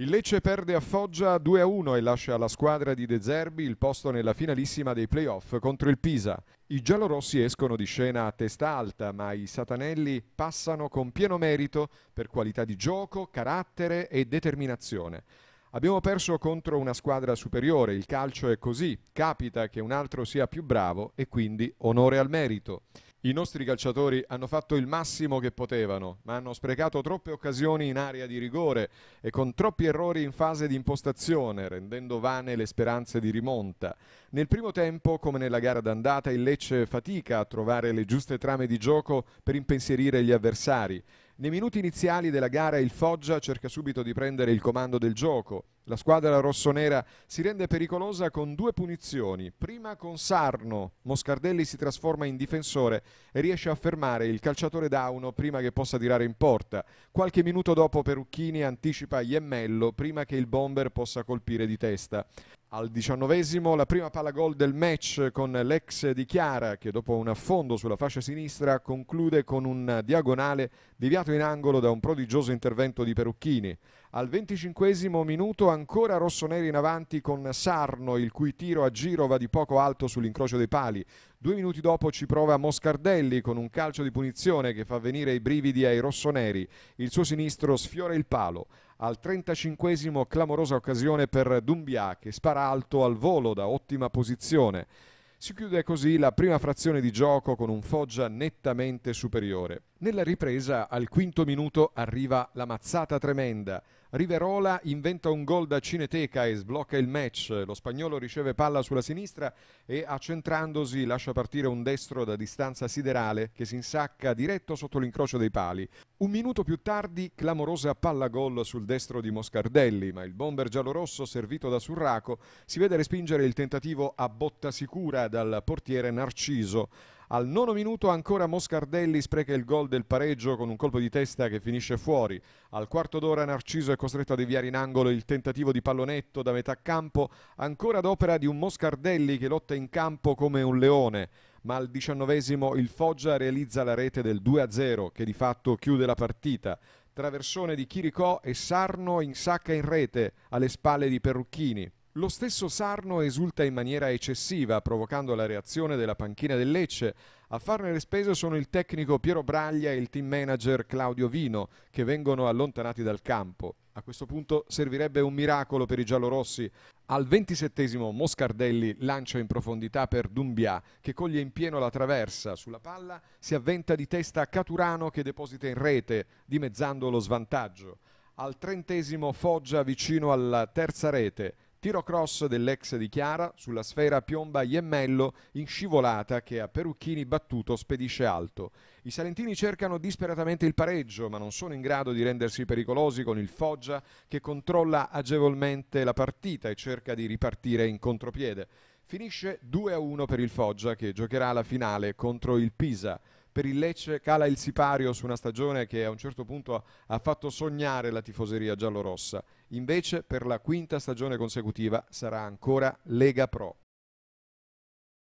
Il Lecce perde a Foggia 2-1 e lascia alla squadra di De Zerbi il posto nella finalissima dei playoff contro il Pisa. I giallorossi escono di scena a testa alta, ma i satanelli passano con pieno merito per qualità di gioco, carattere e determinazione. Abbiamo perso contro una squadra superiore, il calcio è così, capita che un altro sia più bravo e quindi onore al merito. I nostri calciatori hanno fatto il massimo che potevano, ma hanno sprecato troppe occasioni in area di rigore e con troppi errori in fase di impostazione, rendendo vane le speranze di rimonta. Nel primo tempo, come nella gara d'andata, il Lecce fatica a trovare le giuste trame di gioco per impensierire gli avversari nei minuti iniziali della gara il Foggia cerca subito di prendere il comando del gioco. La squadra rossonera si rende pericolosa con due punizioni. Prima con Sarno, Moscardelli si trasforma in difensore e riesce a fermare il calciatore Dauno prima che possa tirare in porta. Qualche minuto dopo Perucchini anticipa Iemmello prima che il bomber possa colpire di testa. Al diciannovesimo la prima palla gol del match con l'ex di Chiara che dopo un affondo sulla fascia sinistra conclude con un diagonale deviato in angolo da un prodigioso intervento di Perucchini. Al venticinquesimo minuto ancora rossoneri in avanti con Sarno, il cui tiro a giro va di poco alto sull'incrocio dei pali. Due minuti dopo ci prova Moscardelli con un calcio di punizione che fa venire i brividi ai rossoneri. Il suo sinistro sfiora il palo. Al 35 clamorosa occasione per Dumbia che spara alto al volo da ottima posizione. Si chiude così la prima frazione di gioco con un Foggia nettamente superiore. Nella ripresa al quinto minuto arriva la mazzata tremenda. Riverola inventa un gol da Cineteca e sblocca il match. Lo spagnolo riceve palla sulla sinistra e accentrandosi lascia partire un destro da distanza siderale che si insacca diretto sotto l'incrocio dei pali. Un minuto più tardi clamorosa palla gol sul destro di Moscardelli, ma il bomber giallorosso servito da Surraco si vede respingere il tentativo a botta sicura dal portiere Narciso. Al nono minuto ancora Moscardelli spreca il gol del pareggio con un colpo di testa che finisce fuori. Al quarto d'ora Narciso è costretto a deviare in angolo il tentativo di pallonetto da metà campo, ancora ad opera di un Moscardelli che lotta in campo come un leone ma al diciannovesimo il Foggia realizza la rete del 2-0 che di fatto chiude la partita. Traversone di Chiricò e Sarno in sacca in rete alle spalle di Perrucchini. Lo stesso Sarno esulta in maniera eccessiva, provocando la reazione della panchina del Lecce. A farne le spese sono il tecnico Piero Braglia e il team manager Claudio Vino, che vengono allontanati dal campo. A questo punto servirebbe un miracolo per i giallorossi. Al 27 Moscardelli lancia in profondità per Dumbia, che coglie in pieno la traversa. Sulla palla si avventa di testa Caturano, che deposita in rete, dimezzando lo svantaggio. Al trentesimo Foggia vicino alla terza rete Tiro cross dell'ex di Chiara, sulla sfera piomba Iemmello in scivolata che a Perucchini battuto spedisce alto. I salentini cercano disperatamente il pareggio, ma non sono in grado di rendersi pericolosi con il Foggia che controlla agevolmente la partita e cerca di ripartire in contropiede. Finisce 2-1 per il Foggia che giocherà la finale contro il Pisa per il Lecce cala il sipario su una stagione che a un certo punto ha fatto sognare la tifoseria giallorossa. Invece per la quinta stagione consecutiva sarà ancora Lega Pro.